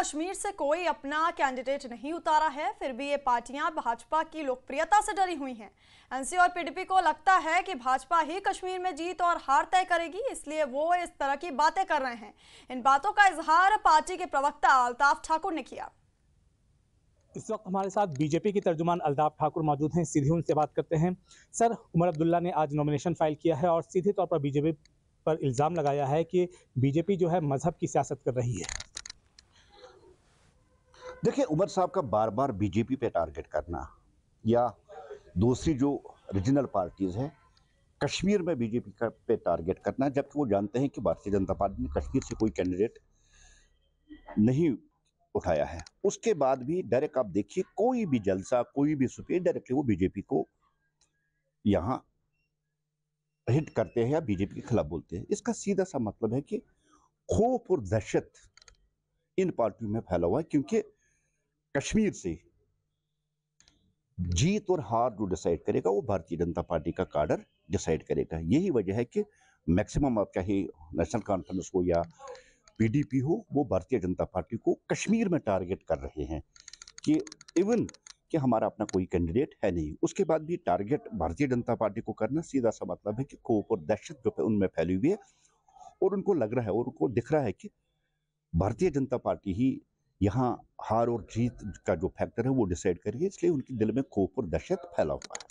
कश्मीर से कोई अपना कैंडिडेट नहीं उतारा है फिर भी ये पार्टियां भाजपा की लोकप्रियता से डरी हुई हैं एनसी और पीडीपी को लगता है कि भाजपा ही कश्मीर में जीत और हार तय करेगी इसलिए वो इस तरह की बातें कर रहे हैं इन बातों का इजहार पार्टी के प्रवक्ता अल्ताफ ठाकुर ने किया इस वक्त हमारे साथ बीजेपी के तर्जुमान अल्ताफ ठाकुर मौजूद हैं सीधे उनसे बात करते हैं सर उमर अब्दुल्ला ने आज नॉमिनेशन फाइल किया है और सीधे तौर पर बीजेपी पर इल्ज़ाम लगाया है कि बीजेपी जो है मजहब की सियासत कर रही है देखिए उमर साहब का बार बार बीजेपी पे टारगेट करना या दूसरी जो रीजनल पार्टीज़ हैं कश्मीर में बीजेपी का पे टारगेट करना जबकि वो जानते हैं कि भारतीय जनता पार्टी ने कश्मीर से कोई कैंडिडेट नहीं उठाया है उसके बाद भी डायरेक्ट आप देखिए कोई भी जलसा कोई भी सुपे डायरेक्टली वो बीजेपी को यहाँ हिट करते हैं या बीजेपी के खिलाफ बोलते हैं इसका सीधा सा मतलब है कि खोफ और दहशत इन पार्टियों में फैला हुआ है क्योंकि कश्मीर से जीत और हार जो डिसाइड करेगा वो भारतीय जनता पार्टी का काडर डिसाइड करेगा यही वजह है कि मैक्सिमम आप चाहे नेशनल कॉन्फ्रेंस हो या पीडीपी हो वो भारतीय जनता पार्टी को कश्मीर में टारगेट कर रहे हैं कि इवन कि हमारा अपना कोई कैंडिडेट है नहीं उसके बाद भी टारगेट भारतीय जनता पार्टी को करना सीधा सा मतलब है कि खोप और दहशत जो उनमें फैली हुई है और उनको लग रहा है और उनको दिख रहा है कि भारतीय जनता पार्टी ही यहाँ हार और जीत का जो फैक्टर है वो डिसाइड करिए इसलिए उनके दिल में खोफ और दहशत फैला हुआ है